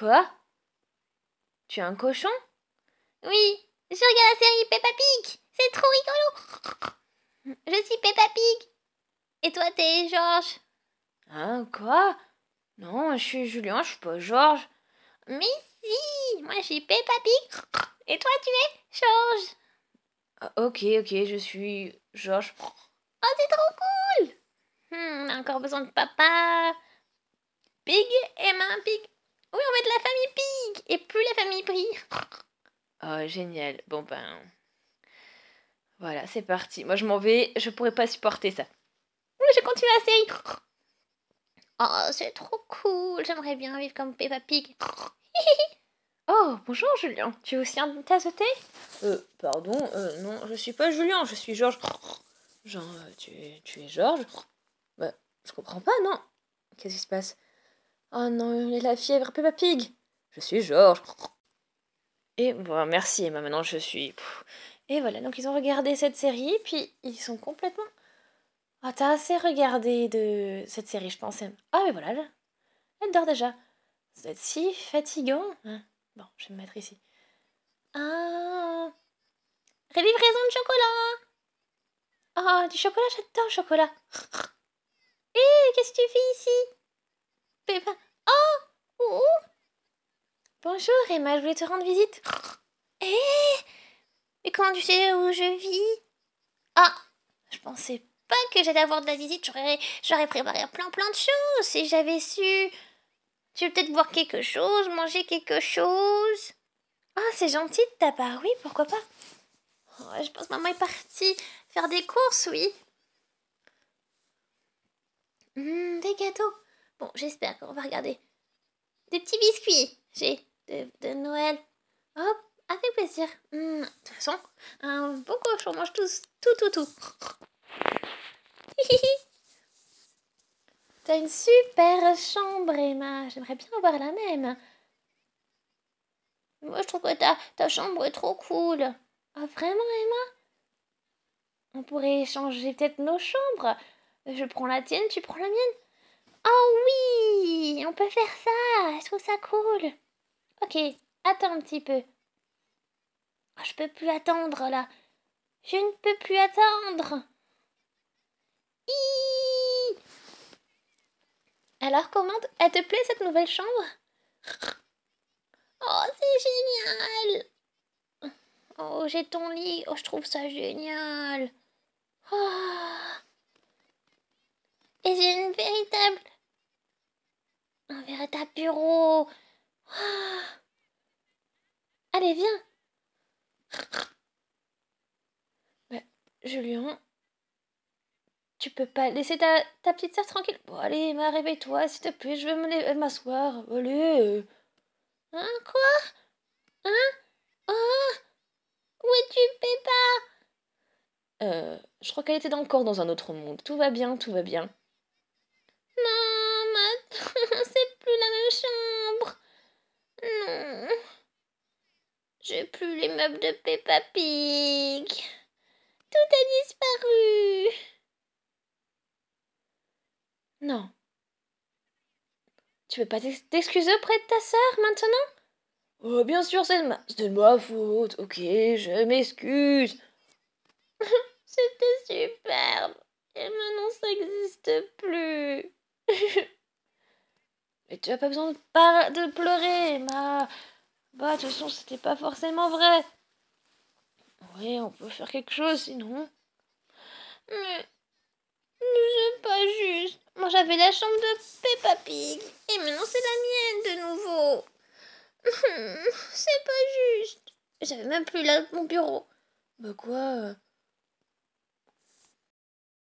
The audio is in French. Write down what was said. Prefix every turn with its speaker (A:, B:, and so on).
A: Quoi Tu es un cochon Oui, je regarde la série Peppa Pig. C'est trop rigolo. Je suis Peppa Pig. Et toi, t'es Georges Hein, quoi Non, je suis Julien, je suis pas Georges. Mais si, moi je suis Peppa Pig. Et toi, tu es Georges. Ah, ok, ok, je suis Georges. Oh, c'est trop cool a hmm, Encore besoin de papa. Pig, et Emma, Pig, oui, on va de la famille Pig et plus la famille Brie. Oh, génial. Bon, ben. Voilà, c'est parti. Moi, je m'en vais. Je pourrais pas supporter ça. Oui, je continue la série. Oh, c'est trop cool. J'aimerais bien vivre comme Peppa Pig. Oh, bonjour Julien. Tu es aussi un tasse de thé Euh, pardon, euh, non, je suis pas Julien, je suis Georges. Genre, euh, tu, tu es Georges Bah, je comprends pas, non Qu'est-ce qui se passe Oh non, il a la fièvre, Peppa Pig Je suis Georges Et bon, merci, Emma, maintenant je suis. Et voilà, donc ils ont regardé cette série, puis ils sont complètement. Ah, t'as assez regardé de cette série, je pense. Ah, mais voilà, Elle dort déjà. Ça si fatigant. Hein. bon, je vais me mettre ici. Ah Révivraison de chocolat Ah, du chocolat, j'adore le chocolat Hé, qu'est-ce que tu fais ici Bonjour Emma, je voulais te rendre visite. Hé eh, Mais comment tu sais où je vis Ah Je pensais pas que j'allais avoir de la visite, j'aurais, préparé plein plein de choses si j'avais su. Tu veux peut-être boire quelque chose, manger quelque chose Ah, c'est gentil de ta part, oui, pourquoi pas oh, Je pense que maman est partie faire des courses, oui. Hum, des gâteaux. Bon, j'espère qu'on va regarder. Des petits biscuits. J'ai de, Noël. Hop, avec plaisir. de toute façon, un bon cochon mange tous, tout, tout, tout. T'as une super chambre, Emma. J'aimerais bien avoir la même. Moi, je trouve que ta, chambre est trop cool. Ah, vraiment, Emma On pourrait échanger peut-être nos chambres. Je prends la tienne, tu prends la mienne. Oh oui On peut faire ça Je trouve ça cool Ok, attends un petit peu. Oh, je peux plus attendre là. Je ne peux plus attendre. Alors comment elle te plaît cette nouvelle chambre Oh, c'est génial Oh, j'ai ton lit. Oh, je trouve ça génial. Oh. Et j'ai une véritable... Un véritable bureau. Oh. Allez, viens bah, Julien, tu peux pas laisser ta, petite sœur tranquille Bon, allez, réveille-toi, s'il te plaît, je vais me m'asseoir. Allez Hein, quoi Hein Hein Où es-tu, Peppa euh, je crois qu'elle était encore dans un autre monde. Tout va bien, tout va bien. J'ai plus les meubles de Peppa Pig. Tout a disparu. Non. Tu veux pas t'excuser auprès de ta sœur maintenant Oh, bien sûr, c'est de, ma... faute. Ok, je m'excuse. C'était superbe. Et maintenant, ça n'existe plus. Mais tu as pas besoin de, de pleurer, ma. Bah, de toute façon, c'était pas forcément vrai. Oui, on peut faire quelque chose sinon. Mais. Mais c'est pas juste. Moi, j'avais la chambre de Peppa Pig. Et maintenant, c'est la mienne de nouveau. c'est pas juste. J'avais même plus là mon bureau. Bah, quoi